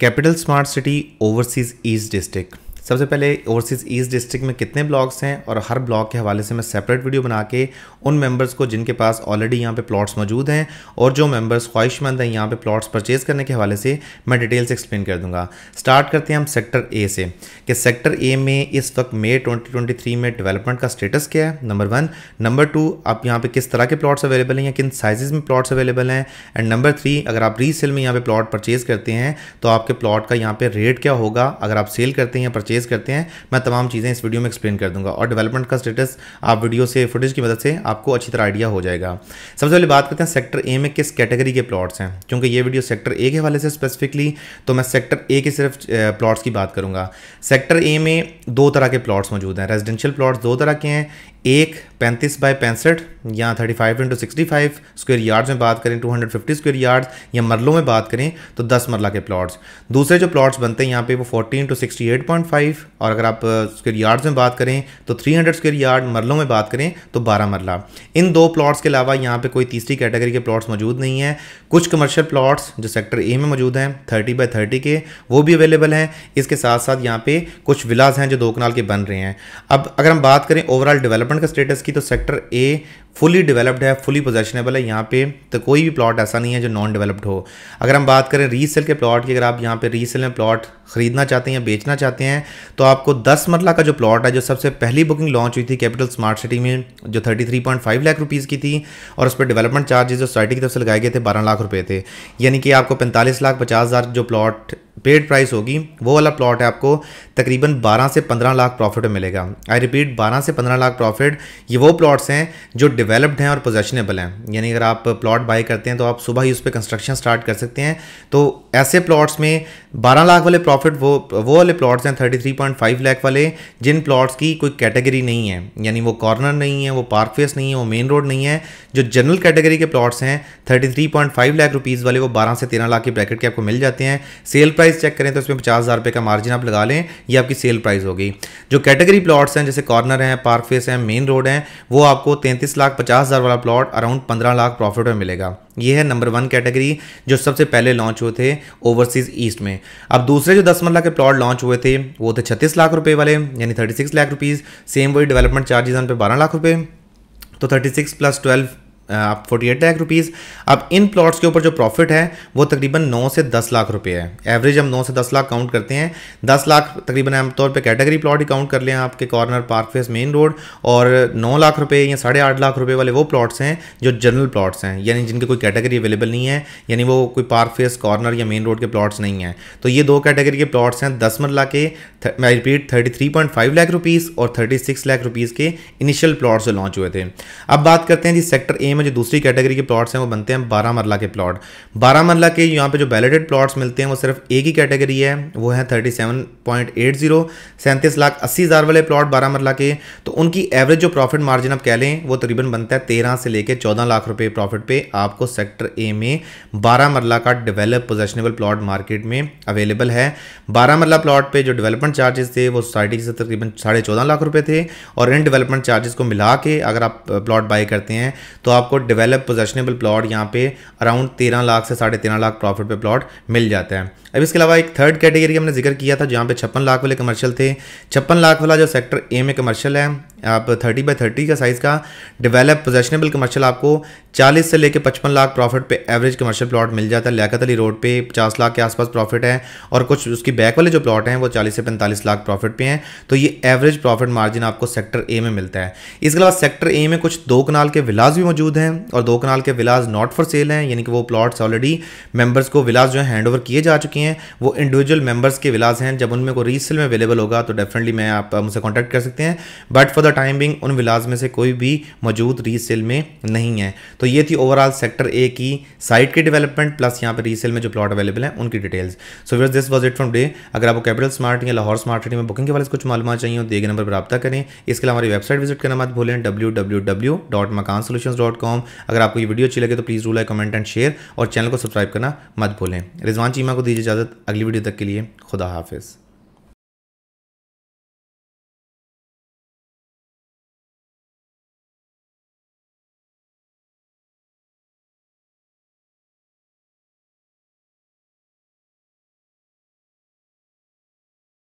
Capital Smart City oversees East District. सबसे पहले overseas east district में कितने ब्लॉक्स हैं और हर ब्लॉक के हवाले से मैं सेपरेट वीडियो बना के उन मेंबर्स को जिनके पास ऑलरेडी यहाँ पे प्लॉट्स मौजूद हैं और जो मेंबर्स ख्वाहिशमंद हैं यहाँ पे प्लॉट्स परचेज़ करने के हवाले से मैं डिटेल्स एक्सप्लेन कर दूँगा स्टार्ट करते हैं हम सेक्टर ए से कि सेक्टर ए में इस वक्त मे ट्वेंटी में डेवलपमेंट का स्टेटस क्या है नंबर वन नंबर टू आप यहाँ पर किस तरह के प्लाट्स अवेलेबल हैं या किन साइज़ में प्लाट्स अवेलेबल हैं एंड नंबर थ्री अगर आप री में यहाँ पर प्लाट परचेज़ करते हैं तो आपके प्लाट का यहाँ पर रेट क्या होगा अगर आप सेल करते हैं परचेज़ करते हैं मैं तमाम चीज़ें इस वीडियो में एक्सप्लेन कर दूंगा और डेवलपमेंट का स्टेटस आप वीडियो से फुटेज की मदद से आपको अच्छी तरह आइडिया हो जाएगा सबसे पहले बात करते हैं सेक्टर ए में किस कैटेगरी के प्लॉट्स हैं क्योंकि ये वीडियो सेक्टर ए के हवाले से स्पेसिफिकली तो मैं सेक्टर ए के सिर्फ प्लॉट्स की बात करूँगा सेक्टर ए में दो तरह के प्लॉट्स मौजूद हैं रेजिडेंशियल प्लॉट्स दो तरह के हैं एक पैंतीस बाय पैंसठ या thirty five into sixty five square yards में बात करें two hundred fifty square yards या मरलों में बात करें तो दस मरला के प्लॉट्स दूसरे जो प्लॉट्स बनते हैं यहाँ पे वो forty into sixty eight point five और अगर आप स्क्वेयर यार्ड्स में बात करें तो थ्री हंड्रेड स्क्वेयर यार्ड मरलों में बात करें तो बारह मरला इन दो प्लॉट्स के अलावा यहाँ पे कोई तीसरी कैटेगरी के प्लॉट्स मौजूद नहीं है कुछ कमर्शियल प्लाट्स जो सेक्टर ए में मौजूद हैं थर्टी बाई थर्टी के वो भी अवेलेबल हैं इसके साथ साथ यहाँ पे कुछ विलाज हैं जो दो कनाल के बन रहे हैं अब अगर हम बात करें ओवरऑल डेवलपमेंट का स्टेटस की तो सेक्टर ए फुली डेवलप्ड है फुली पोजेशनेबल है यहाँ पे तो कोई भी प्लॉट ऐसा नहीं है जो नॉन डेवलप्ड हो अगर हम बात करें रीसेल के प्लॉट की अगर आप यहाँ पे रीसेल में प्लॉट खरीदना चाहते हैं या बेचना चाहते हैं तो आपको 10 मरला का जो प्लॉट है जो सबसे पहली बुकिंग लॉन्च हुई थी कैपिटल स्मार्ट सिटी में जो 33.5 लाख रुपीज़ की थी और उस पर डेवलपमेंट चार्जेज सोसाइटी की तरफ से लगाए गए थे बारह लाख रुपये थे यानी कि आपको पैंतालीस लाख पचास जो प्लॉट पेड प्राइस होगी वो वाला प्लॉट है आपको तकरीबन 12 से 15 लाख प्रॉफिट में मिलेगा आई रिपीट 12 से 15 लाख प्रॉफिट ये वो प्लॉट्स हैं जो डेवलप्ड हैं और पोजेशनेबल हैं यानी अगर आप प्लॉट बाई करते हैं तो आप सुबह ही उस पर कंस्ट्रक्शन स्टार्ट कर सकते हैं तो ऐसे प्लॉट्स में 12 लाख वाले प्रॉफिट वो वो वाले प्लॉट्स हैं थर्टी लाख वाले जिन प्लॉट्स की कोई कैटेगरी नहीं है यानी वो कॉर्नर नहीं है वो पार्क फेस नहीं है वो मेन रोड नहीं है जो जनरल कैटेगरी के प्लॉट्स हैं थर्टी लाख रुपीज़ वाले वो बारह से तेरह लाख के ब्रैकेट के आपको मिल जाते हैं सेल प्राइस प्राइस चेक करें तो इसमें पचास हज़ार रुपये का मार्जिन आप लगा लें ये आपकी सेल प्राइस होगी जो कैटेगरी प्लॉट्स हैं जैसे कॉर्नर हैं पार्क फेस हैं मेन रोड हैं वो आपको तैंतीस लाख पचास हज़ार वाला प्लॉट अराउंड पंद्रह लाख प्रॉफिट में मिलेगा ये है नंबर वन कैटेगरी जो सबसे पहले लॉन्च हुए थे ओवरसीज़ ईस्ट में अब दूसरे जो दस मरला के प्लॉट लॉन्च हुए थे वो थे छत्तीस लाख रुपये वाले यानी thirty six lakh rupees same वही डेवलपमेंट चार्जेज उन पर बारह लाख रुपये तो थर्टी सिक्स प्लस ट्वेल्व आप फोर्टी एट लाख रुपीज़ अब इन प्लॉट्स के ऊपर जो प्रॉफिट है वो तकरीबन नौ से दस लाख रुपए है एवरेज हम नौ से दस लाख काउंट करते हैं दस लाख तकरीबन आमतौर पे कैटेगरी प्लॉट ही काउंट कर लें आपके corner park face main road और नौ लाख रुपए या साढ़े आठ लाख रुपए वाले वो प्लॉट्स हैं जो जनरल प्लॉट्स हैं यानी जिनकी कोई कैटेगरी अवेलेबल नहीं है यानी वो कोई पार्क फेस कॉर्नर या मेन रोड के प्लॉट्स नहीं हैं तो ये दो कैटेगरी के प्लॉट्स हैं दस मरला के मैं repeat thirty three point five lakh rupees और थर्टी सिक्स लाख रुपीज़ के इनिशियल प्लाट्स जो लॉन्च हुए थे अब बात करते हैं जी सेक्टर ए में में जो दूसरी कैटेगरी के प्लॉट्स हैं वो बनते हैं बारह मरला के प्लॉट बारह मरला के यहाँ पे जो बैलेटेड प्लॉट्स मिलते हैं वो सिर्फ एक ही कैटेगरी है वो है thirty seven point eight zero सैंतीस लाख अस्सी हज़ार वाले प्लॉट बारह मरला के तो उनकी एवरेज जो प्रॉफिट मार्जिन आप कह लें वो तकरीबन बनता है तेरह से लेकर चौदह लाख रुपये प्रॉफिट पे आपको सेक्टर ए में बारह मरला का डिवेलप पोजेशनेबल प्लॉट मार्केट में अवेलेबल है बारह मरला प्लॉट पर जो डिवेलपमेंट चार्जेस थे वो सोसाइटी से तकरीबन साढ़े लाख रुपये थे और इन डिवेलपमेंट चार्जेस को मिला के अगर आप प्लॉट बाई करते हैं तो आप आपको डेवलप पोजेशनेबल प्लॉट यहाँ पे अराउंड तेरह लाख से साढ़े तेरह लाख प्रॉफिट पे प्लॉट मिल जाता है अब इसके अलावा एक थर्ड कैटेगरी हमने जिक्र किया था जहाँ पे छप्पन लाख वाले कमर्शियल थे छप्पन लाख वाला जो सेक्टर ए में कमर्शियल है आप 30 बाय 30 का साइज़ का डेवलप पोजेशनेबल कमर्शियल आपको 40 से लेकर 55 लाख प्रॉफिट पे एवरेज कमर्शियल प्लॉट मिल जाता है लियात अली रोड पे 50 लाख के आसपास प्रॉफिट है और कुछ उसकी बैक वाले जो प्लॉट हैं वो 40 से 45 लाख प्रॉफिट पे हैं तो ये एवरेज प्रॉफिट मार्जिन आपको सेक्टर ए में मिलता है इसके अलावा सेक्टर ए में कुछ दो कनाल के विलाज भी मौजूद हैं और दो कनाल के विलाज नॉट फॉर सेल हैं यानी कि वो प्लाट्स ऑलरेडी मेम्बर्स को विलाज जो है हैंड किए जा चुके हैं वो इंडिविजुअल मेम्बर्स के विलाज हैं जब उनमें को रीसेल में अवेलेबल होगा तो डेफिनेटली मैं आप मुझसे कॉन्टैक्ट कर सकते हैं but for the time being उन विलाज में से कोई भी मौजूद रीसेल में नहीं है तो ये थी ओवरऑल सेक्टर ए की साइट की डेवलपमेंट प्लस यहाँ पर रीसेल में जो प्लॉट अवेलेबल है उनकी details so viewers this was it from day अगर आपको कैपिटल स्मार्ट या लाहौर स्मार्ट सिटी में बुकिंग के वाले कुछ मालूम चाहिए हो देगे नंबर पर रब्ता करें इसके लिए हमारी वेबसाइट विजिट करना मत भूलें W W W dot Makaan dot com अगर आपको ये वीडियो अच्छी लगे तो please do like comment and share और चैनल को सब्सक्राइब करना मत भूलें रिजवान चीमा को दीजिए इजाज़त अगली वीडियो तक के लिए खुदा हाफिज़